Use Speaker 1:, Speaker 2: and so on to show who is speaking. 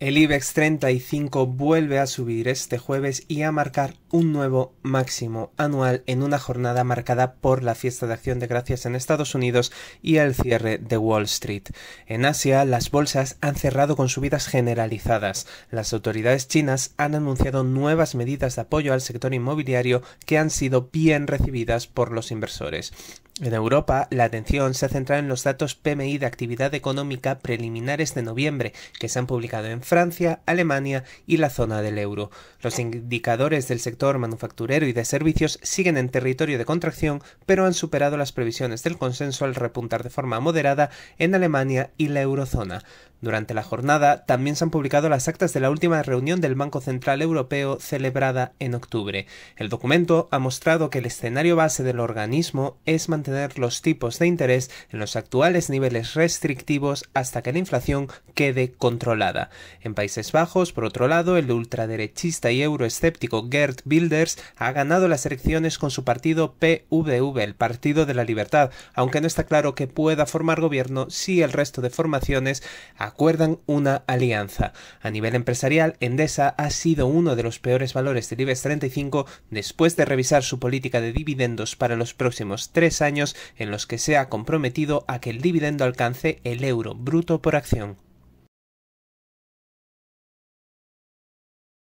Speaker 1: El IBEX 35 vuelve a subir este jueves y a marcar un nuevo máximo anual en una jornada marcada por la fiesta de acción de gracias en Estados Unidos y el cierre de Wall Street. En Asia, las bolsas han cerrado con subidas generalizadas. Las autoridades chinas han anunciado nuevas medidas de apoyo al sector inmobiliario que han sido bien recibidas por los inversores. En Europa, la atención se ha centrado en los datos PMI de actividad económica preliminares de noviembre, que se han publicado en Francia, Alemania y la zona del euro. Los indicadores del sector manufacturero y de servicios siguen en territorio de contracción, pero han superado las previsiones del consenso al repuntar de forma moderada en Alemania y la eurozona. Durante la jornada también se han publicado las actas de la última reunión del Banco Central Europeo celebrada en octubre. El documento ha mostrado que el escenario base del organismo es mantener los tipos de interés en los actuales niveles restrictivos hasta que la inflación quede controlada. En Países Bajos, por otro lado, el ultraderechista y euroescéptico Gerd Wilders ha ganado las elecciones con su partido PVV, el Partido de la Libertad, aunque no está claro que pueda formar gobierno si el resto de formaciones acuerdan una alianza. A nivel empresarial, Endesa ha sido uno de los peores valores del IBEX 35 después de revisar su política de dividendos para los próximos tres años en los que se ha comprometido a que el dividendo alcance el euro bruto por acción.